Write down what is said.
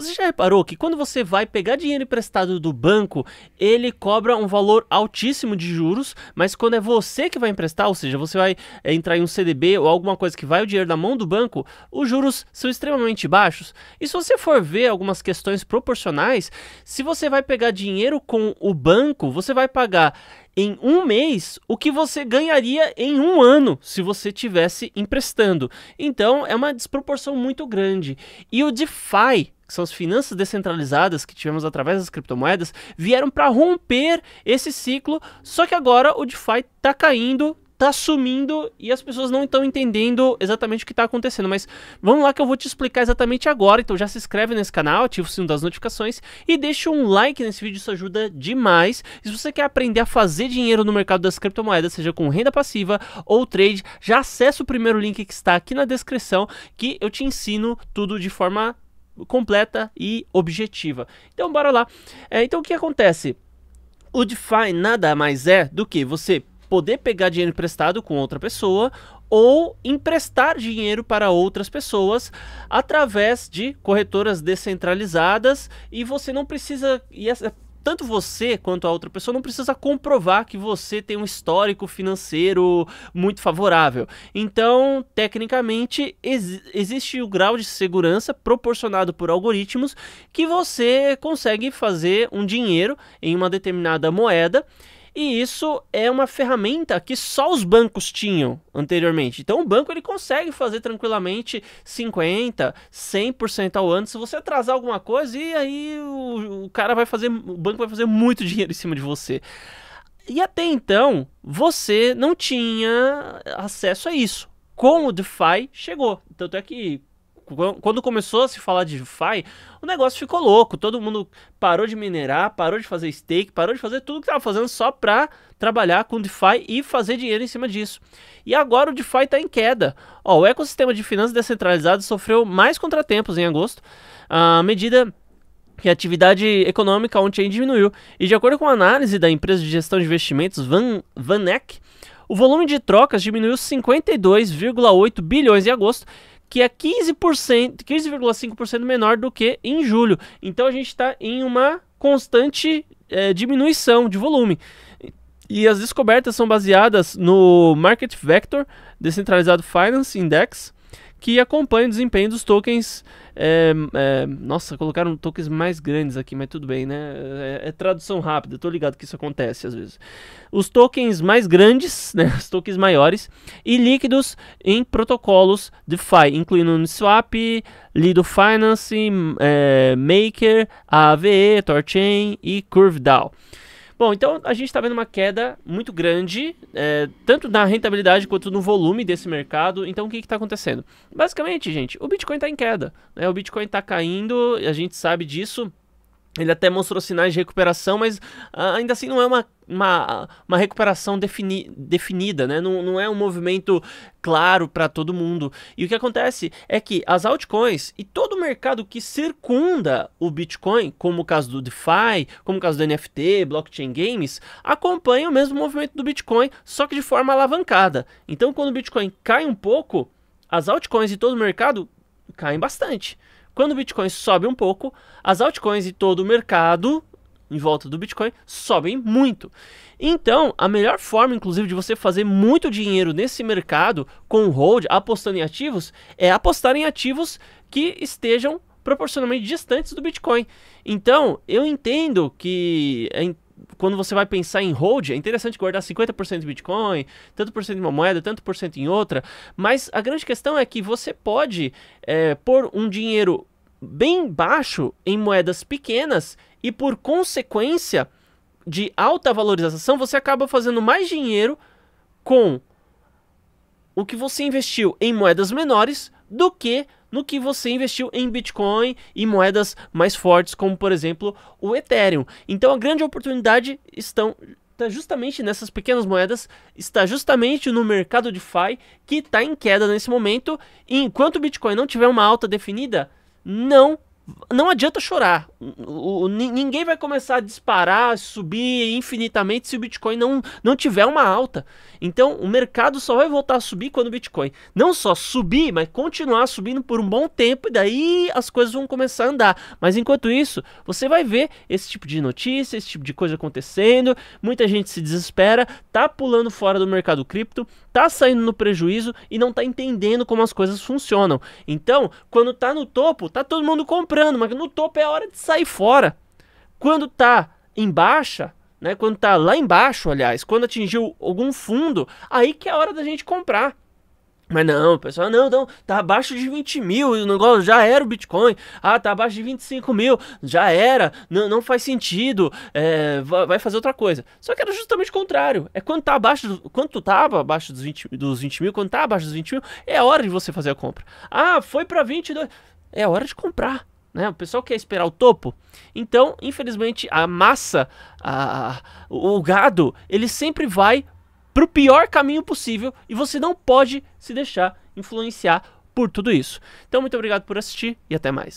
Você já reparou que quando você vai pegar dinheiro emprestado do banco, ele cobra um valor altíssimo de juros, mas quando é você que vai emprestar, ou seja, você vai eh, entrar em um CDB ou alguma coisa que vai o dinheiro da mão do banco, os juros são extremamente baixos. E se você for ver algumas questões proporcionais, se você vai pegar dinheiro com o banco, você vai pagar em um mês o que você ganharia em um ano se você tivesse emprestando. Então é uma desproporção muito grande. E o DeFi, que são as finanças descentralizadas que tivemos através das criptomoedas, vieram para romper esse ciclo, só que agora o DeFi está caindo, tá sumindo e as pessoas não estão entendendo exatamente o que está acontecendo. Mas vamos lá que eu vou te explicar exatamente agora. Então já se inscreve nesse canal, ativa o sino das notificações e deixa um like nesse vídeo, isso ajuda demais. E se você quer aprender a fazer dinheiro no mercado das criptomoedas, seja com renda passiva ou trade, já acessa o primeiro link que está aqui na descrição que eu te ensino tudo de forma completa e objetiva. Então bora lá. É, então o que acontece? O DeFi nada mais é do que você poder pegar dinheiro emprestado com outra pessoa ou emprestar dinheiro para outras pessoas através de corretoras descentralizadas e você não precisa e essa, tanto você quanto a outra pessoa não precisa comprovar que você tem um histórico financeiro muito favorável. Então, tecnicamente, ex existe o grau de segurança proporcionado por algoritmos que você consegue fazer um dinheiro em uma determinada moeda e isso é uma ferramenta que só os bancos tinham anteriormente. Então o banco ele consegue fazer tranquilamente 50, 100% ao ano. Se você atrasar alguma coisa, e aí o, o cara vai fazer, o banco vai fazer muito dinheiro em cima de você. E até então, você não tinha acesso a isso. Com o DeFi chegou. Tanto é que quando começou a se falar de DeFi, o negócio ficou louco. Todo mundo parou de minerar, parou de fazer stake, parou de fazer tudo que estava fazendo só para trabalhar com DeFi e fazer dinheiro em cima disso. E agora o DeFi está em queda. Ó, o ecossistema de finanças descentralizadas sofreu mais contratempos em agosto, à medida que a atividade econômica ontem diminuiu. E de acordo com a análise da empresa de gestão de investimentos Van, Vanek, o volume de trocas diminuiu 52,8 bilhões em agosto, que é 15%, 15,5% menor do que em julho. Então a gente está em uma constante é, diminuição de volume. E as descobertas são baseadas no Market Vector Decentralizado Finance Index, que acompanha o desempenho dos tokens. É, é, nossa, colocaram tokens mais grandes aqui, mas tudo bem, né? É, é tradução rápida, eu tô ligado que isso acontece às vezes. Os tokens mais grandes, né? Os tokens maiores e líquidos em protocolos DeFi, incluindo Uniswap, Lido Finance, é, Maker, AVE, Torchain e CurveDAO. Bom, então a gente está vendo uma queda muito grande, é, tanto na rentabilidade quanto no volume desse mercado. Então o que está acontecendo? Basicamente, gente, o Bitcoin está em queda. Né? O Bitcoin está caindo, a gente sabe disso. Ele até mostrou sinais de recuperação, mas ah, ainda assim não é uma, uma, uma recuperação defini definida, né? Não, não é um movimento claro para todo mundo. E o que acontece é que as altcoins e todo o mercado que circunda o Bitcoin, como o caso do DeFi, como o caso do NFT, blockchain games, acompanham o mesmo movimento do Bitcoin, só que de forma alavancada. Então, quando o Bitcoin cai um pouco, as altcoins e todo o mercado caem bastante. Quando o Bitcoin sobe um pouco, as altcoins e todo o mercado em volta do Bitcoin sobem muito. Então, a melhor forma, inclusive, de você fazer muito dinheiro nesse mercado com hold, apostando em ativos, é apostar em ativos que estejam proporcionalmente distantes do Bitcoin. Então, eu entendo que é quando você vai pensar em hold, é interessante guardar 50% em Bitcoin, tanto por cento em uma moeda, tanto por cento em outra. Mas a grande questão é que você pode é, pôr um dinheiro bem baixo em moedas pequenas e, por consequência de alta valorização, você acaba fazendo mais dinheiro com o que você investiu em moedas menores do que no que você investiu em Bitcoin e moedas mais fortes, como por exemplo o Ethereum. Então a grande oportunidade estão está justamente nessas pequenas moedas, está justamente no mercado de DeFi que está em queda nesse momento. E enquanto o Bitcoin não tiver uma alta definida, não não adianta chorar. O, o, ninguém vai começar a disparar, subir infinitamente se o Bitcoin não, não tiver uma alta. Então o mercado só vai voltar a subir quando o Bitcoin não só subir, mas continuar subindo por um bom tempo e daí as coisas vão começar a andar. Mas enquanto isso, você vai ver esse tipo de notícia, esse tipo de coisa acontecendo. Muita gente se desespera, tá pulando fora do mercado cripto, tá saindo no prejuízo e não tá entendendo como as coisas funcionam. Então, quando tá no topo, tá todo mundo comprando, mas no topo é hora de sair fora. Quando tá em baixa, né, quando tá lá embaixo, aliás, quando atingiu algum fundo, aí que é a hora da gente comprar. Mas não, pessoal, não, não, tá abaixo de 20 mil, o negócio já era o Bitcoin, ah, tá abaixo de 25 mil, já era, não, não faz sentido, é, vai fazer outra coisa. Só que era justamente o contrário, é quando tá abaixo, do, quando tu tava abaixo dos 20, dos 20 mil, quando tá abaixo dos 20 mil, é hora de você fazer a compra. Ah, foi pra 22, é hora de comprar. Né? O pessoal quer esperar o topo. Então, infelizmente, a massa, a, o gado, ele sempre vai para o pior caminho possível e você não pode se deixar influenciar por tudo isso. Então, muito obrigado por assistir e até mais.